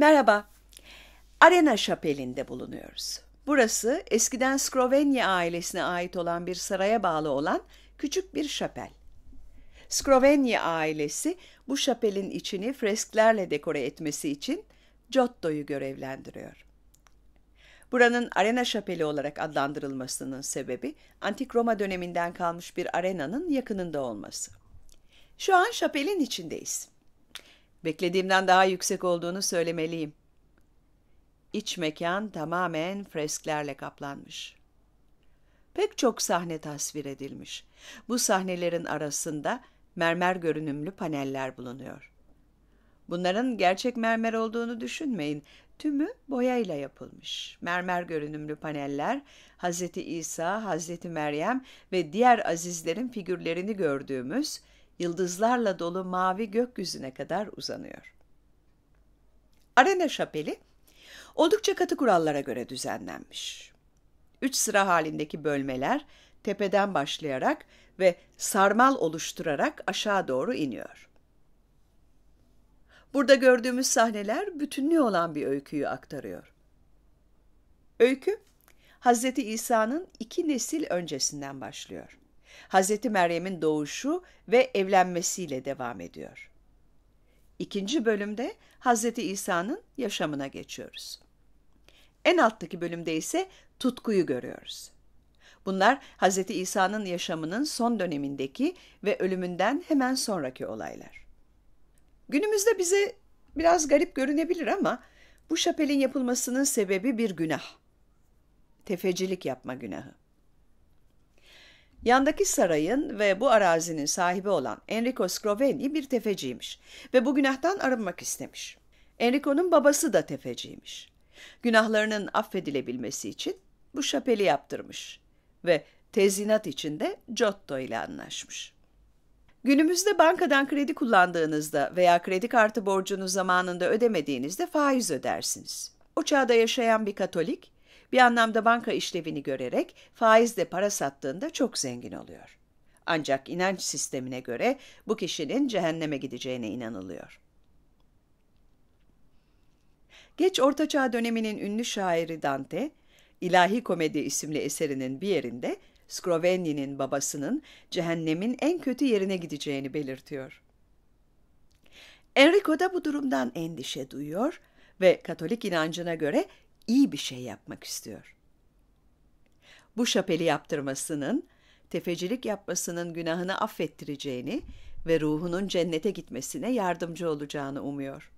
Merhaba, Arena Şapeli'nde bulunuyoruz. Burası eskiden Skrovenya ailesine ait olan bir saraya bağlı olan küçük bir şapel. Skrovenya ailesi bu şapelin içini fresklerle dekore etmesi için Giotto'yu görevlendiriyor. Buranın arena şapeli olarak adlandırılmasının sebebi antik Roma döneminden kalmış bir arenanın yakınında olması. Şu an şapelin içindeyiz. Beklediğimden daha yüksek olduğunu söylemeliyim. İç mekan tamamen fresklerle kaplanmış. Pek çok sahne tasvir edilmiş. Bu sahnelerin arasında mermer görünümlü paneller bulunuyor. Bunların gerçek mermer olduğunu düşünmeyin. Tümü boyayla yapılmış. Mermer görünümlü paneller Hz. İsa, Hz. Meryem ve diğer azizlerin figürlerini gördüğümüz yıldızlarla dolu mavi gökyüzüne kadar uzanıyor. Arena şapeli oldukça katı kurallara göre düzenlenmiş. Üç sıra halindeki bölmeler tepeden başlayarak ve sarmal oluşturarak aşağı doğru iniyor. Burada gördüğümüz sahneler bütünlüğü olan bir öyküyü aktarıyor. Öykü, Hz. İsa'nın iki nesil öncesinden başlıyor. Hz. Meryem'in doğuşu ve evlenmesiyle devam ediyor. İkinci bölümde Hz. İsa'nın yaşamına geçiyoruz. En alttaki bölümde ise tutkuyu görüyoruz. Bunlar Hz. İsa'nın yaşamının son dönemindeki ve ölümünden hemen sonraki olaylar. Günümüzde bize biraz garip görünebilir ama bu şapelin yapılmasının sebebi bir günah. Tefecilik yapma günahı. Yandaki sarayın ve bu arazinin sahibi olan Enrico Scrovegni bir tefeciymiş ve bu günahtan arınmak istemiş. Enrico'nun babası da tefeciymiş. Günahlarının affedilebilmesi için bu şapeli yaptırmış ve tezinat içinde Giotto ile anlaşmış. Günümüzde bankadan kredi kullandığınızda veya kredi kartı borcunu zamanında ödemediğinizde faiz ödersiniz. O çağda yaşayan bir Katolik, bir anlamda banka işlevini görerek faizle para sattığında çok zengin oluyor. Ancak inanç sistemine göre bu kişinin cehenneme gideceğine inanılıyor. Geç Ortaçağ döneminin ünlü şairi Dante, İlahi Komedi isimli eserinin bir yerinde Scrovegni'nin babasının cehennemin en kötü yerine gideceğini belirtiyor. Enrico da bu durumdan endişe duyuyor ve Katolik inancına göre iyi bir şey yapmak istiyor. Bu şapeli yaptırmasının, tefecilik yapmasının günahını affettireceğini ve ruhunun cennete gitmesine yardımcı olacağını umuyor.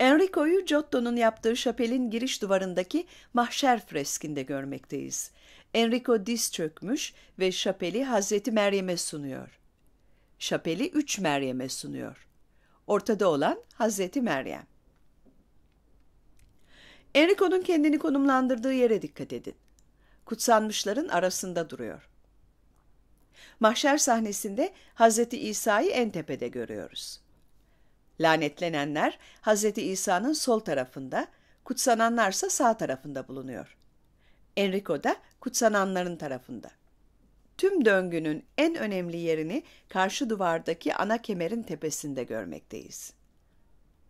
Enrico'yu Giotto'nun yaptığı şapelin giriş duvarındaki mahşer freskinde görmekteyiz. Enrico diz çökmüş ve şapeli Hazreti Meryem'e sunuyor. Şapeli üç Meryem'e sunuyor. Ortada olan Hazreti Meryem. Enrico'nun kendini konumlandırdığı yere dikkat edin. Kutsanmışların arasında duruyor. Mahşer sahnesinde Hazreti İsa'yı en tepede görüyoruz. Lanetlenenler Hazreti İsa'nın sol tarafında, kutsananlarsa sağ tarafında bulunuyor. Enrico da kutsananların tarafında. Tüm döngünün en önemli yerini karşı duvardaki ana kemerin tepesinde görmekteyiz.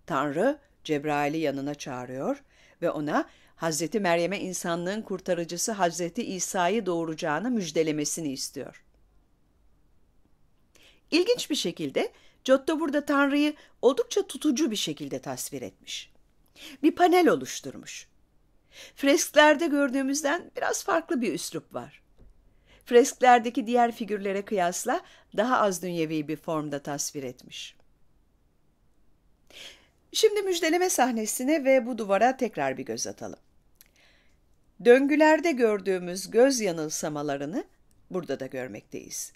Tanrı Cebrail'i yanına çağırıyor ve ona Hazreti Meryem'e insanlığın kurtarıcısı Hazreti İsa'yı doğuracağını müjdelemesini istiyor. İlginç bir şekilde Giotto burada Tanrı'yı oldukça tutucu bir şekilde tasvir etmiş. Bir panel oluşturmuş. Fresklerde gördüğümüzden biraz farklı bir üslup var. Fresklerdeki diğer figürlere kıyasla daha az dünyevi bir formda tasvir etmiş. Şimdi müjdeleme sahnesine ve bu duvara tekrar bir göz atalım. Döngülerde gördüğümüz göz yanılsamalarını burada da görmekteyiz.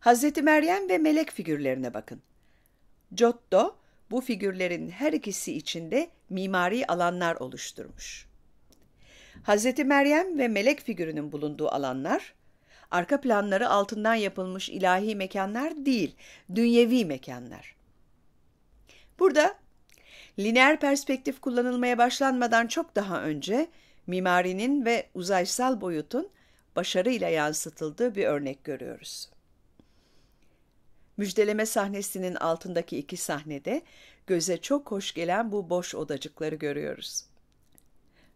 Hz. Meryem ve melek figürlerine bakın. Giotto bu figürlerin her ikisi içinde mimari alanlar oluşturmuş. Hz. Meryem ve melek figürünün bulunduğu alanlar, arka planları altından yapılmış ilahi mekanlar değil, dünyevi mekanlar. Burada lineer perspektif kullanılmaya başlanmadan çok daha önce mimarinin ve uzaysal boyutun başarıyla yansıtıldığı bir örnek görüyoruz. Müjdeleme sahnesinin altındaki iki sahnede göze çok hoş gelen bu boş odacıkları görüyoruz.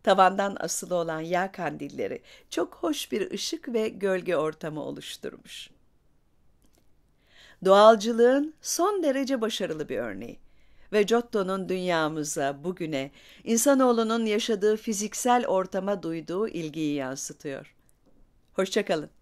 Tavandan asılı olan yağ kandilleri çok hoş bir ışık ve gölge ortamı oluşturmuş. Doğalcılığın son derece başarılı bir örneği ve Giotto'nun dünyamıza, bugüne, insanoğlunun yaşadığı fiziksel ortama duyduğu ilgiyi yansıtıyor. Hoşçakalın.